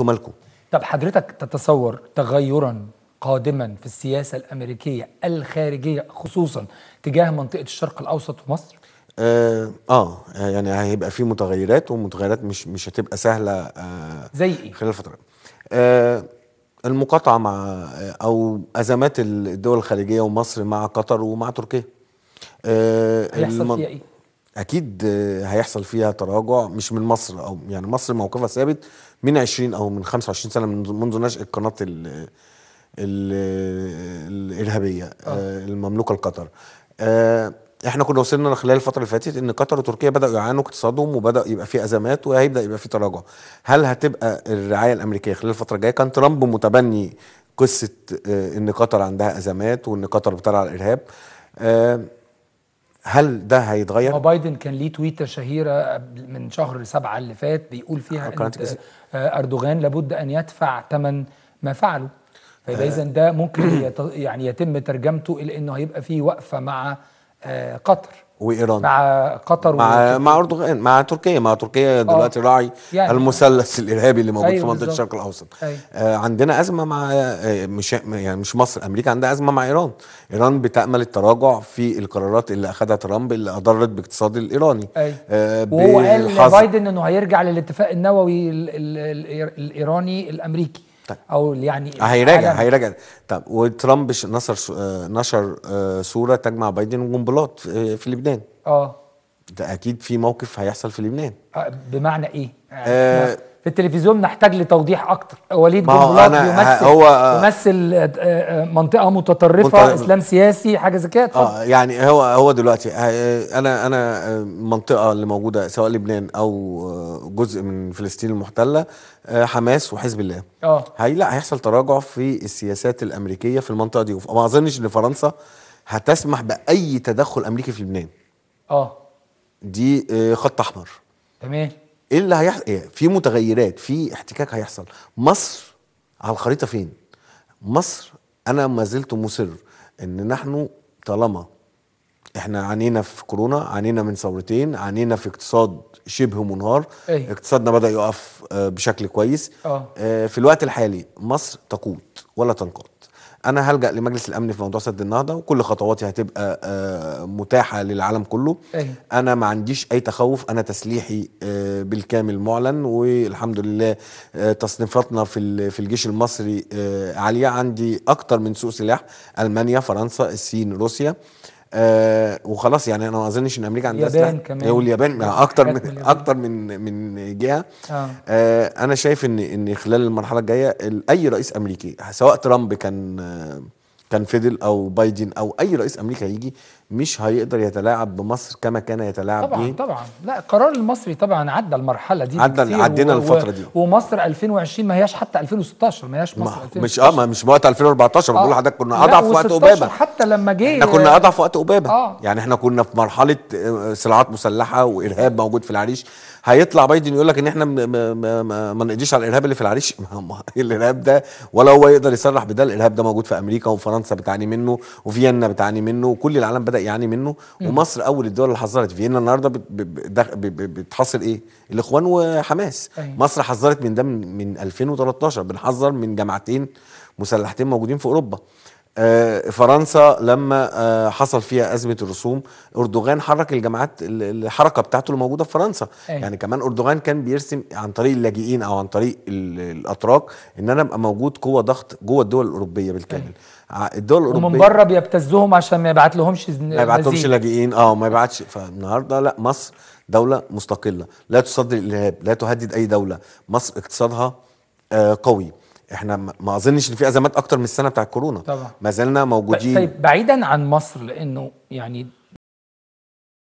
انتوا طب حضرتك تتصور تغيرا قادما في السياسه الامريكيه الخارجيه خصوصا تجاه منطقه الشرق الاوسط ومصر؟ آه،, آه, اه يعني هيبقى في متغيرات ومتغيرات مش مش هتبقى سهله آه زي ايه؟ خلال فتره آه المقاطعه مع آه، او ازمات الدول الخارجيه ومصر مع قطر ومع تركيا آه هيحصل فيها ايه؟ اكيد هيحصل فيها تراجع مش من مصر او يعني مصر موقفها ثابت من 20 او من 25 سنه منذ نشأة قناه الارهابيه آه. آه. المملوكه لقطر آه احنا كنا وصلنا خلال الفتره اللي فاتت ان قطر وتركيا بداوا يعانوا اقتصادهم وبدا يبقى في ازمات وهيبدا يبقى في تراجع هل هتبقى الرعايه الامريكيه خلال الفتره الجايه كان ترامب متبني قصه آه ان قطر عندها ازمات وان قطر بترعى الارهاب آه هل ده هيتغير؟ هو بايدن كان ليه تويته شهيره من شهر سبعه اللي فات بيقول فيها ان آه، اردوغان لابد ان يدفع ثمن ما فعله فاذا آه. اذا ده ممكن يعني يتم ترجمته الى انه هيبقى فيه وقفه مع آه، قطر وايران مع قطر مع مع اردوغان مع تركيا مع تركيا آه. دلوقتي راعي يعني المثلث الارهابي اللي موجود أيوة في منطقه الشرق الاوسط أيوة. آه عندنا ازمه مع آه، مش يعني مش مصر امريكا عندها ازمه مع ايران ايران بتامل التراجع في القرارات اللي اخذها ترامب اللي اضرت باقتصاد الايراني أيوة. آه وهو قال بايدن انه هيرجع للاتفاق النووي الـ الـ الـ الايراني الامريكي طيب. او يعني آه، هيراجع هيراجع طب وترامب نشر آه، نشر آه، صوره تجمع بايدن وجنبلاط في لبنان اه ده اكيد في موقف هيحصل في لبنان بمعنى ايه؟ آه في التلفزيون نحتاج لتوضيح اكتر وليد جنبلاط بيمثل هو يمثل آه، آه، آه، منطقه متطرفه منطقة اسلام سياسي حاجه زي كده اه يعني هو هو دلوقتي انا انا المنطقه اللي موجوده سواء لبنان او جزء من فلسطين المحتله حماس وحزب الله اه لا هيحصل تراجع في السياسات الامريكيه في المنطقه دي وما اظنش ان فرنسا هتسمح باي تدخل امريكي في لبنان اه دي خط احمر تمام ايه اللي هيحصل إيه؟ في متغيرات في احتكاك هيحصل مصر على الخريطه فين مصر انا ما زلت مصر ان نحن طالما احنا عانينا في كورونا عانينا من ثورتين عانينا في اقتصاد شبه منهار أي. اقتصادنا بدا يقف آه، بشكل كويس أوه. آه، في الوقت الحالي مصر تقود ولا تنقاد انا هلجا لمجلس الامن في موضوع سد النهضه وكل خطواتي هتبقى آه، متاحه للعالم كله أيه. انا ما عنديش اي تخوف انا تسليحي آه، بالكامل معلن والحمد لله آه، تصنيفاتنا في في الجيش المصري عاليه عندي اكتر من سوق سلاح المانيا فرنسا الصين روسيا آه وخلاص يعني انا ما اظنش ان امريكا عندها اليابان كمان واليابان اكتر من اكتر من من جهه آه. آه انا شايف ان ان خلال المرحله الجايه اي رئيس امريكي سواء ترامب كان كان فيدل او بايدن او اي رئيس امريكا هيجي مش هيقدر يتلاعب بمصر كما كان يتلاعب طبعا بيه طبعا لا القرار المصري طبعا عدى المرحله دي عدى عدينا و... الفتره دي ومصر 2020 ما هياش حتى 2016 ما هياش مصر ما 2016 مش اه مش وقت 2014 بقول لحضرتك كنا اضعف وقت اوباما حتى لما جه احنا كنا اضعف وقت اوباما آه. يعني احنا كنا في مرحله آه، صراعات مسلحه وارهاب موجود في العريش هيطلع بايدن يقول لك ان احنا ما, ما, ما, ما نقضيش على الارهاب اللي في العريش ما الارهاب ده ولا هو يقدر يصرح بده الارهاب ده موجود في امريكا وفرنسا بتعاني منه وفيينا بتعاني منه وكل العالم بدا بدأ يعاني منه ومصر أول الدول اللي حذرت فيينا النهاردة بتحصل إيه؟ الإخوان وحماس أيوة. مصر حذرت من ده من 2013 بنحذر من جماعتين مسلحتين موجودين في أوروبا آه، فرنسا لما آه، حصل فيها ازمه الرسوم اردوغان حرك الجماعات الحركه بتاعته اللي موجوده في فرنسا أي. يعني كمان اردوغان كان بيرسم عن طريق اللاجئين او عن طريق الاتراك ان انا ابقى موجود قوه ضغط جوه الدول الاوروبيه بالكامل أي. الدول الاوروبيه ومن بره بيبتزهم عشان ما يبعت لهمش ما لهمش لاجئين اه ما يبعتش فالنهارده لا مصر دوله مستقله لا تصدر الارهاب لا تهدد اي دوله مصر اقتصادها آه، قوي احنا ما اظنش ان في ازمات اكتر من السنه بتاع كورونا طبعا ما زلنا موجودين طيب بعيدا عن مصر لانه يعني